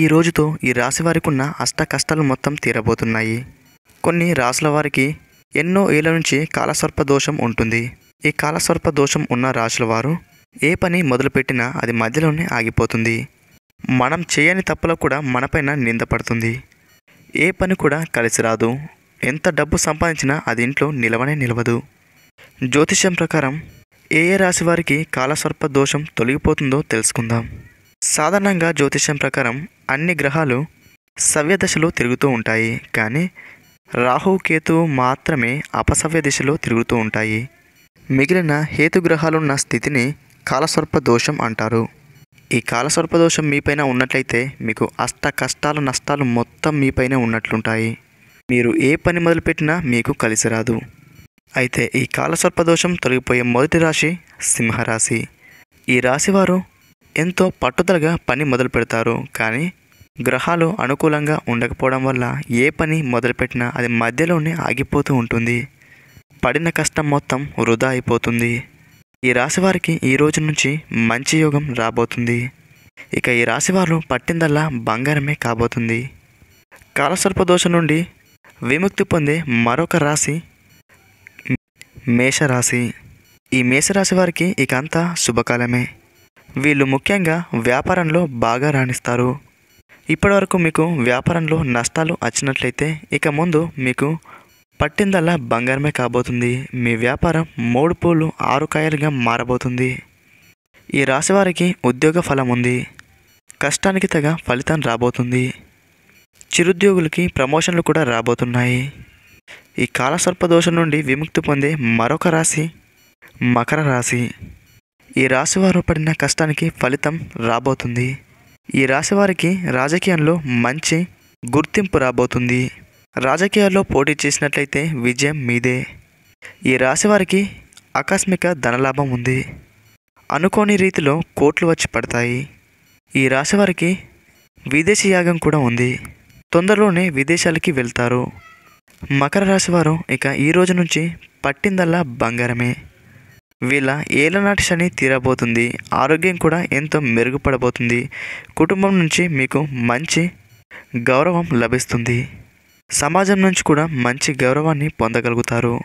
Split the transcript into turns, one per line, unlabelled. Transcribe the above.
ఈ రోజుతో ఈ రాశి వారికి ఉన్న అష్ట కష్టాలు మొత్తం తీరబోతున్నాయి కొన్ని రాసుల వారికి ఎన్నో ఏళ్ళ నుంచి కాలసర్ప దోషం ఉంటుంది ఈ కాలసర్ప దోషం ఉన్న రాశుల వారు ఏ పని మొదలుపెట్టినా అది మధ్యలోనే ఆగిపోతుంది మనం చేయని తప్పులకు కూడా మనపైన నిందపడుతుంది ఏ పని కూడా కలిసి రాదు ఎంత డబ్బు సంపాదించినా అది ఇంట్లో నిలవనే నిలవదు జ్యోతిష్యం ప్రకారం ఏ ఏ రాశి వారికి కాలసర్ప దోషం తొలగిపోతుందో తెలుసుకుందాం సాధారణంగా జ్యోతిష్యం ప్రకారం అన్ని గ్రహాలు సవ్య దశలో తిరుగుతూ ఉంటాయి కానీ రాహు కేతు మాత్రమే అపసవ్య దిశలో తిరుగుతూ ఉంటాయి మిగిలిన హేతుగ్రహాలున్న స్థితిని కాలస్వల్ప దోషం అంటారు ఈ కాలస్వర్ప దోషం మీపైన ఉన్నట్లయితే మీకు అష్ట కష్టాలు నష్టాలు మొత్తం మీపైనే ఉన్నట్లుంటాయి మీరు ఏ పని మొదలుపెట్టినా మీకు కలిసి రాదు అయితే ఈ కాలస్వర్ప దోషం తొలగిపోయే మొదటి రాశి సింహరాశి ఈ రాశివారు ఎంతో పట్టుదలగా పని మొదలు పెడతారు కానీ గ్రహాలు అనుకూలంగా ఉండకపోవడం వల్ల ఏ పని మొదలుపెట్టినా అది మధ్యలోనే ఆగిపోతూ ఉంటుంది పడిన కష్టం మొత్తం వృధా అయిపోతుంది ఈ రాశివారికి ఈ రోజు నుంచి మంచి యోగం రాబోతుంది ఇక ఈ రాశివారు పట్టిందల్లా బంగారమే కాబోతుంది దోష నుండి విముక్తి పొందే మరొక రాశి మేషరాశి ఈ మేషరాశి వారికి ఇక అంతా శుభకాలమే వీళ్ళు ముఖ్యంగా వ్యాపారంలో బాగా రాణిస్తారు ఇప్పటివరకు మీకు వ్యాపారంలో నష్టాలు వచ్చినట్లయితే ఇక ముందు మీకు పట్టిందల్లా బంగారమే కాబోతుంది మీ వ్యాపారం మూడు పూలు ఆరు కాయలుగా మారబోతుంది ఈ రాశివారికి ఉద్యోగ ఫలం ఉంది కష్టానికి తగ ఫలితం రాబోతుంది చిరుద్యోగులకి ప్రమోషన్లు కూడా రాబోతున్నాయి ఈ కాలసర్ప దోషం నుండి విముక్తి పొందే మరొక రాశి మకర రాశి ఈ రాశివారు పడిన కష్టానికి ఫలితం రాబోతుంది ఈ రాశివారికి రాజకీయంలో మంచి గుర్తింపు రాబోతుంది రాజకీయాల్లో పోటీ చేసినట్లయితే విజయం మీదే ఈ రాశివారికి ఆకస్మిక ధనలాభం ఉంది అనుకోని రీతిలో కోట్లు వచ్చి పడతాయి ఈ రాశివారికి విదేశీ యాగం కూడా ఉంది తొందరలోనే విదేశాలకి వెళ్తారు మకర రాశివారు ఇక ఈ రోజు నుంచి పట్టిందల్లా బంగారమే వీళ్ళ ఏలనాటి శని తీరబోతుంది ఆరోగ్యం కూడా ఎంతో మెరుగుపడబోతుంది కుటుంబం నుంచి మీకు మంచి గౌరవం లభిస్తుంది సమాజం నుంచి కూడా మంచి గౌరవాన్ని పొందగలుగుతారు